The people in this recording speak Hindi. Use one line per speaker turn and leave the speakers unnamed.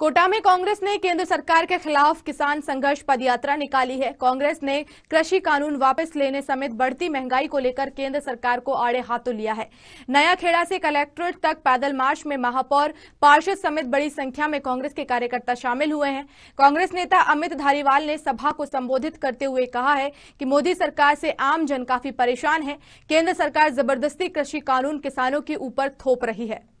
कोटा में कांग्रेस ने केंद्र सरकार के खिलाफ किसान संघर्ष पदयात्रा निकाली है कांग्रेस ने कृषि कानून वापस लेने समेत बढ़ती महंगाई को लेकर केंद्र सरकार को आड़े हाथों लिया है नया खेड़ा से कलेक्ट्रेट तक पैदल मार्च में महापौर पार्षद समेत बड़ी संख्या में कांग्रेस के कार्यकर्ता शामिल हुए हैं कांग्रेस नेता अमित धारीवाल ने सभा को संबोधित करते हुए कहा है कि मोदी सरकार से आम जन काफी परेशान है केंद्र सरकार जबरदस्ती कृषि कानून किसानों के ऊपर थोप रही है